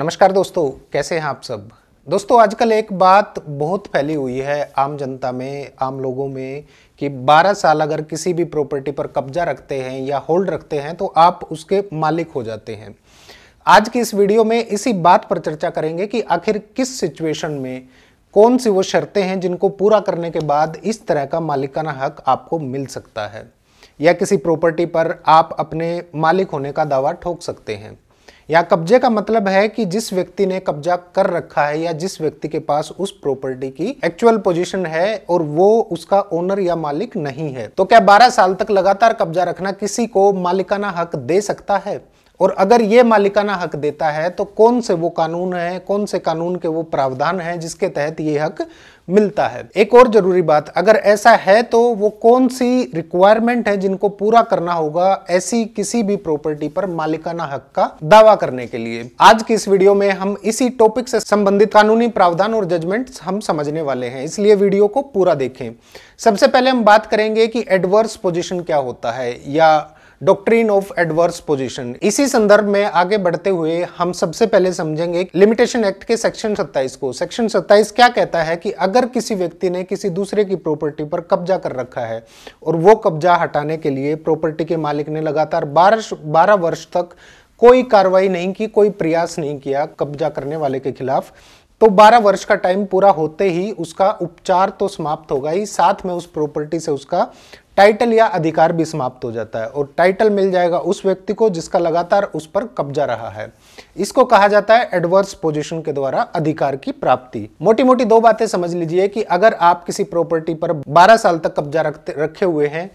नमस्कार दोस्तों कैसे हैं आप सब दोस्तों आजकल एक बात बहुत फैली हुई है आम जनता में आम लोगों में कि 12 साल अगर किसी भी प्रॉपर्टी पर कब्जा रखते हैं या होल्ड रखते हैं तो आप उसके मालिक हो जाते हैं आज की इस वीडियो में इसी बात पर चर्चा करेंगे कि आखिर किस सिचुएशन में कौन सी वो शर्तें हैं जिनको पूरा करने के बाद इस तरह का मालिकाना हक आपको मिल सकता है या किसी प्रॉपर्टी पर आप अपने मालिक होने का दावा ठोक सकते हैं या कब्जे का मतलब है कि जिस व्यक्ति ने कब्जा कर रखा है या जिस व्यक्ति के पास उस प्रॉपर्टी की एक्चुअल पोजीशन है और वो उसका ओनर या मालिक नहीं है तो क्या 12 साल तक लगातार कब्जा रखना किसी को मालिकाना हक दे सकता है और अगर ये मालिकाना हक देता है तो कौन से वो कानून है कौन से कानून के वो प्रावधान हैं जिसके तहत ये हक मिलता है एक और जरूरी बात अगर ऐसा है तो वो कौन सी रिक्वायरमेंट है जिनको पूरा करना होगा ऐसी किसी भी प्रॉपर्टी पर मालिकाना हक का दावा करने के लिए आज की इस वीडियो में हम इसी टॉपिक से संबंधित कानूनी प्रावधान और जजमेंट हम समझने वाले हैं इसलिए वीडियो को पूरा देखें सबसे पहले हम बात करेंगे कि एडवर्स पोजिशन क्या होता है या डॉक्ट्रीन ऑफ एडवर्स पोजीशन इसी संदर्भ में आगे बढ़ते हुए हम सबसे पहले समझेंगे लिमिटेशन एक्ट के सेक्शन 27 को सेक्शन 27 क्या कहता है कि अगर किसी व्यक्ति ने किसी दूसरे की प्रॉपर्टी पर कब्जा कर रखा है और वो कब्जा हटाने के लिए प्रॉपर्टी के मालिक ने लगातार बारह बारह वर्ष तक कोई कार्रवाई नहीं की कोई प्रयास नहीं किया कब्जा करने वाले के खिलाफ तो 12 वर्ष का टाइम पूरा होते ही उसका उपचार तो समाप्त होगा ही साथ में उस प्रॉपर्टी से उसका टाइटल या अधिकार भी समाप्त हो जाता है और टाइटल मिल जाएगा उस व्यक्ति को जिसका लगातार उस पर कब्जा रहा है इसको कहा जाता है एडवर्स पोजीशन के द्वारा अधिकार की प्राप्ति मोटी मोटी दो बातें समझ लीजिए कि अगर आप किसी प्रॉपर्टी पर 12 साल तक कब्जा रखते रखे हुए हैं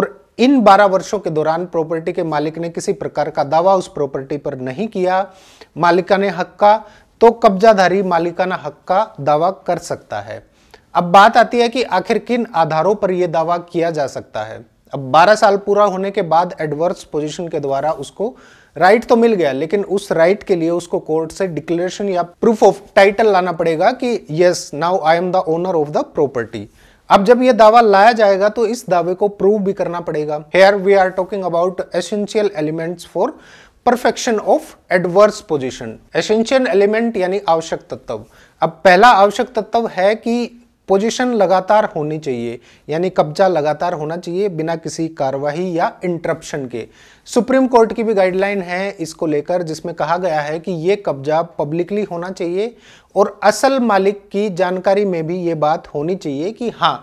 और इन 12 वर्षों के दौरान प्रॉपर्टी के मालिक ने किसी प्रकार का दावा उस प्रॉपर्टी पर नहीं किया मालिका ने हक का तो कब्जाधारी मालिकाना हक का दावा कर सकता है अब बात आती है कि आखिर किन आधारों पर यह दावा किया जा सकता है अब 12 साल पूरा होने के बाद एडवर्स पोजीशन के द्वारा उसको राइट तो मिल गया लेकिन उस राइट के लिए उसको कोर्ट से डिक्लेरेशन या प्रूफ ऑफ टाइटल लाना पड़ेगा कि yes now I am the owner of the property अब जब यह दावा लाया जाएगा तो इस दावे को प्रूव भी करना पड़ेगा here we are talking about essential elements for perfection of adverse position essential element यानी आवश्यक तत्व अब पहला आवश्यक तत्व है कि पोजीशन लगातार होनी चाहिए यानी कब्जा लगातार होना चाहिए बिना किसी कार्रवाई या इंटरप्शन के सुप्रीम कोर्ट की भी गाइडलाइन है इसको लेकर जिसमें कहा गया है कि ये कब्जा पब्लिकली होना चाहिए और असल मालिक की जानकारी में भी ये बात होनी चाहिए कि हाँ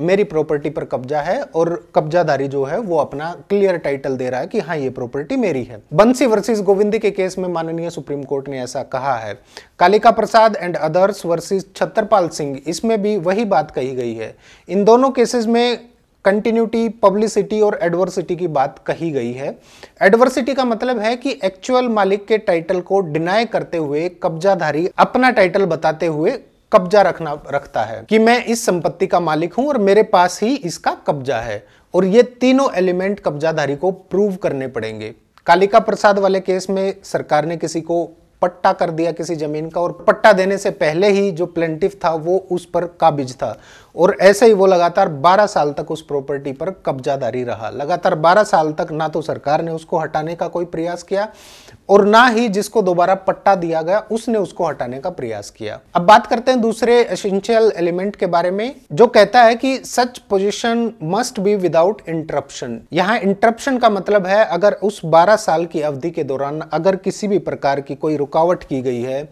मेरी प्रॉपर्टी पर कब्जा है और कब्जादारी जो है वो अपना क्लियर टाइटल दे रहा है कि हाँ ये प्रॉपर्टी मेरी है बंसी वर्सेस गोविंदी के केस में माननीय सुप्रीम कोर्ट ने ऐसा कहा है Kalika Prasad and others versus Chhatrapal Singh इसमें भी वही बात कही गई है इन दोनों केसेस में कंटिन्यूटी पब्लिसिटी और एडवर्सिटी की बात कही गई है एडवर्सिटी का मतलब है कि एक्चुअल मालिक के टाइटल को डिनाई करते हुए कब्जाधारी अपना टाइटल बताते हुए कब्जा रखना रखता है कि मैं इस संपत्ति का मालिक हूं और मेरे पास ही इसका कब्जा है और ये तीनों एलिमेंट कब्जाधारी को प्रूव करने पड़ेंगे कालिका प्रसाद वाले केस में सरकार ने किसी को पट्टा कर दिया किसी जमीन का और पट्टा देने से पहले ही जो प्लेंटिव था वो उस पर काबिज था और ऐसे ही वो लगातार 12 साल तक उस प्रॉपर्टी पर कब्जादारी रहा लगातार 12 साल तक ना तो सरकार ने उसको हटाने का कोई प्रयास किया और ना ही जिसको दोबारा पट्टा दिया गया उसने उसको हटाने का प्रयास किया अब बात करते हैं दूसरे एसेंशियल एलिमेंट के बारे में जो कहता है कि such position must be without interruption यहाँ इंटरप्शन का मतलब है अगर उस बारह साल की अवधि के दौरान अगर किसी भी प्रकार की कोई रुकावट की गई है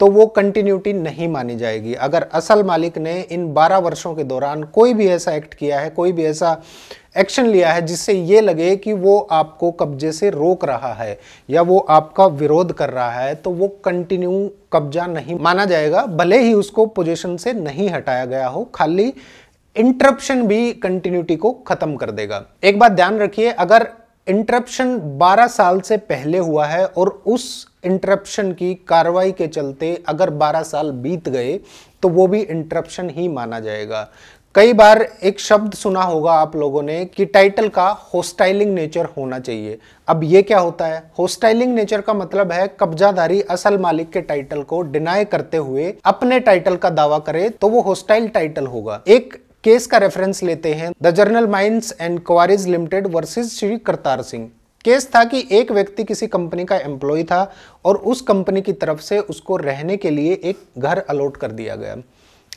तो वो कंटिन्यूटी नहीं मानी जाएगी अगर असल मालिक ने इन 12 वर्षों के दौरान कोई भी ऐसा एक्ट किया है कोई भी ऐसा एक्शन लिया है जिससे ये लगे कि वो आपको कब्जे से रोक रहा है या वो आपका विरोध कर रहा है तो वो कंटिन्यू कब्जा नहीं माना जाएगा भले ही उसको पोजिशन से नहीं हटाया गया हो खाली इंटरप्शन भी कंटिन्यूटी को खत्म कर देगा एक बात ध्यान रखिए अगर इंटरप्शन 12 साल से पहले हुआ है और उस इंटरप्शन की कार्रवाई के चलते अगर 12 साल बीत गए तो वो भी इंटरप्शन ही माना जाएगा कई बार एक शब्द सुना होगा आप लोगों ने कि टाइटल का होस्टाइलिंग नेचर होना चाहिए अब ये क्या होता है होस्टाइलिंग नेचर का मतलब है कब्जाधारी असल मालिक के टाइटल को डिनाई करते हुए अपने टाइटल का दावा करे तो वो होस्टाइल टाइटल होगा एक केस का रेफरेंस लेते हैं the journal mines and quarries limited versus Shri Kartar Singh case था कि एक व्यक्ति किसी कंपनी का एम्प्लॉय था और उस कंपनी की तरफ से उसको रहने के लिए एक घर अलॉट कर दिया गया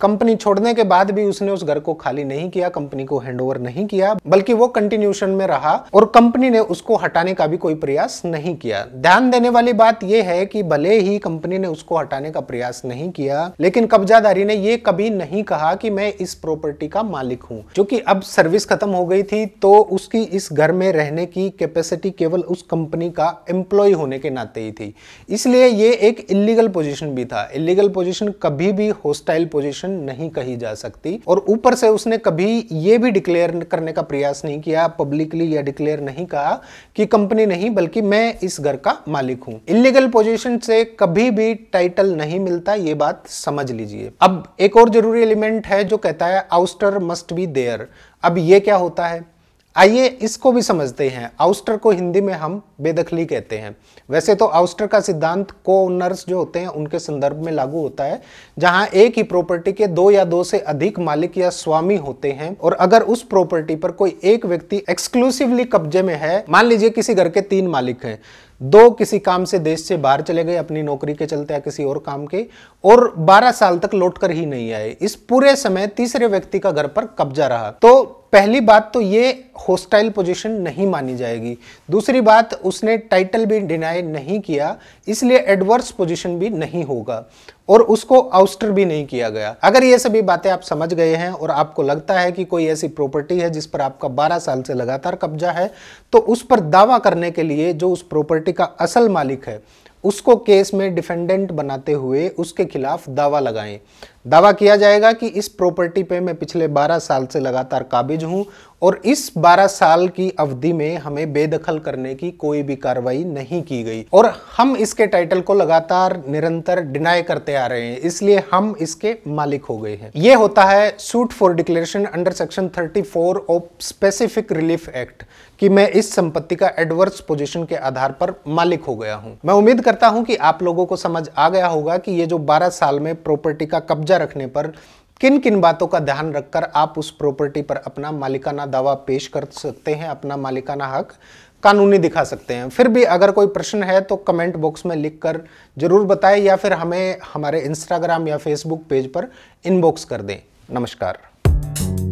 कंपनी छोड़ने के बाद भी उसने उस घर को खाली नहीं किया कंपनी को हैंडओवर नहीं किया बल्कि वो कंटिन्यूशन में रहा और कंपनी ने उसको हटाने का भी कोई प्रयास नहीं किया ध्यान देने वाली बात यह है कि भले ही कंपनी ने उसको हटाने का प्रयास नहीं किया लेकिन कब्जाधारी ने यह कभी नहीं कहा कि मैं इस प्रॉपर्टी का मालिक हूं जो अब सर्विस खत्म हो गई थी तो उसकी इस घर में रहने की कैपेसिटी केवल उस कंपनी का एम्प्लॉय होने के नाते ही थी इसलिए ये एक इलीगल पोजिशन भी था इलीगल पोजिशन कभी भी होस्टाइल पोजिशन एक्शन नहीं कही जा सकती और ऊपर से उसने कभी ये भी डिक्लेयर करने का प्रयास नहीं किया पब्लिकली या डिक्लेयर नहीं कहा कि कंपनी नहीं बल्कि मैं इस घर का मालिक हूं इलीगल पोजिशन से कभी भी टाइटल नहीं मिलता ये बात समझ लीजिए अब एक और जरूरी एलिमेंट है जो कहता है आउस्टर मस्ट बी देयर अब ये क्या होता है आइए इसको भी समझते हैं आउस्टर को हिंदी में हम बेदखली कहते हैं वैसे तो आउस्टर का सिद्धांत को ओनर्स जो होते हैं उनके संदर्भ में लागू होता है जहां एक ही प्रॉपर्टी के दो या दो से अधिक मालिक या स्वामी होते हैं और अगर उस प्रॉपर्टी पर कोई एक व्यक्ति एक्सक्लूसिवली कब्जे में है मान लीजिए किसी घर के तीन मालिक हैं दो किसी काम से देश से बाहर चले गए अपनी नौकरी के चलते या किसी और काम के और 12 साल तक लौटकर ही नहीं आए इस पूरे समय तीसरे व्यक्ति का घर पर कब्जा रहा तो पहली बात तो ये होस्टाइल पोजीशन नहीं मानी जाएगी दूसरी बात उसने टाइटल भी डिनाई नहीं किया इसलिए एडवर्स पोजीशन भी नहीं होगा और उसको आउस्टर भी नहीं किया गया अगर ये सभी बातें आप समझ गए हैं और आपको लगता है कि कोई ऐसी प्रॉपर्टी है जिस पर आपका 12 साल से लगातार कब्जा है तो उस पर दावा करने के लिए जो उस प्रॉपर्टी का असल मालिक है उसको केस में डिफेंडेंट बनाते हुए उसके खिलाफ दावा लगाएं दावा किया जाएगा कि इस प्रॉपर्टी पे मैं पिछले 12 साल से लगातार काबिज हूं और इस 12 साल की अवधि में हमें बेदखल करने की कोई भी कार्रवाई नहीं की गई और हम इसके टाइटल को लगातार निरंतर डिनाई करते आ रहे हैं इसलिए हम इसके मालिक हो गए हैं ये होता है suit for declaration under section 34 of specific relief act कि मैं इस संपत्ति का एडवर्स पोजीशन के आधार पर मालिक हो गया हूं मैं उम्मीद करता हूं कि आप लोगों को समझ आ गया होगा कि ये जो 12 साल में प्रॉपर्टी का कब्जा रखने पर किन किन बातों का ध्यान रखकर आप उस प्रॉपर्टी पर अपना मालिकाना दावा पेश कर सकते हैं अपना मालिकाना हक कानूनी दिखा सकते हैं फिर भी अगर कोई प्रश्न है तो कमेंट बॉक्स में लिखकर जरूर बताएं या फिर हमें हमारे इंस्टाग्राम या फेसबुक पेज पर इनबॉक्स कर दें नमस्कार